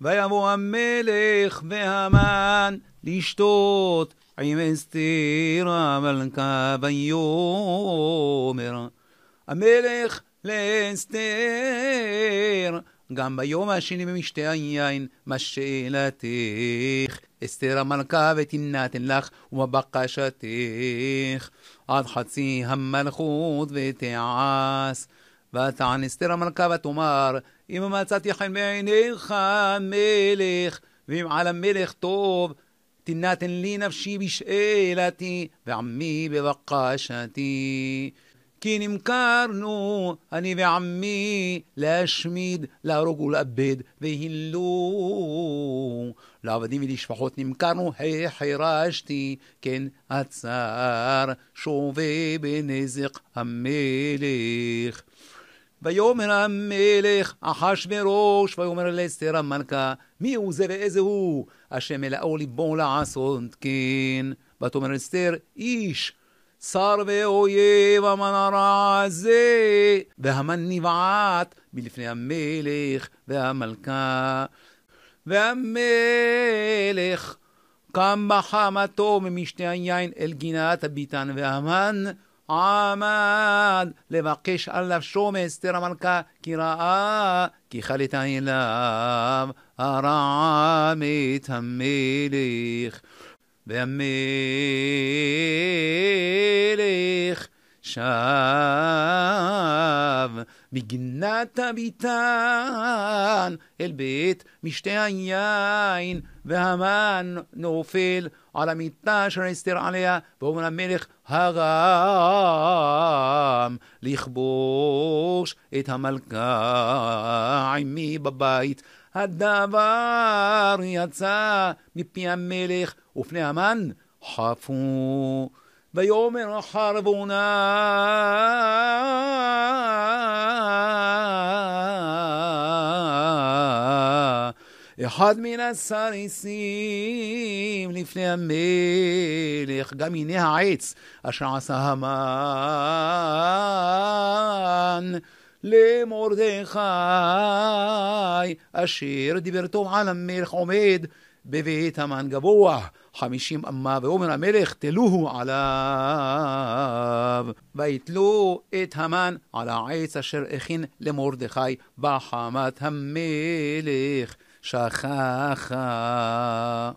ויבוא המלך והמן לשתות עם אסתר המלכה ויאמר המלך לאסתר גם ביום השני במשתה היין, מה שאלתך. אסתר המלכה ותמנתן לך ובבקשתך, עד חצי המלכות ותעש. ותען אסתר המלכה ותאמר, אם מצאתי חן בעיניך מלך, ואם על המלך טוב, תינתן לי נפשי בשאלתי, ועמי בבקשתי. כי נמכרנו, אני ועמי, להשמיד, להרוג ולאבד, והילו. לעבדים ולשפחות נמכרנו, החרשתי, כן הצר, שווה בנזק המלך. ויאמר המלך אחשורוש, ויאמר אל אסתר המלכה, מי הוא זה ואיזה הוא, השם מלאו ליבו לעשות כן. ותאמר אסתר, איש שר ואויב המן הרע הזה, והמן נבעט מלפני המלך והמלכה. והמלך קם בחמתו ממשתי היין אל גינת הביתן והמן عمل לבקש עליו שומץ, אסתר המלכה, כי ראה, כי חליתה אליו, הרעה מת המלך. והמלך שב מגנת הביתן אל בית משתה היין והמן נופל على 112 يستر عليها ואומר המלך הרם לכבוש את המלכה עמי בבית. הדבר יצא מפי המלך ופני המן חפו. ויאמר חרבונה אחד מן הסריסים לפני המלך, גם הנה העץ אשר עשה המן. למרדכי, אשר דיבר טוב על המלך עומד בבית המן גבוה, חמישים אמה, ואומר המלך תלוהו עליו, ויתלו את המן על העץ אשר הכין למרדכי בחמת המלך. שכחה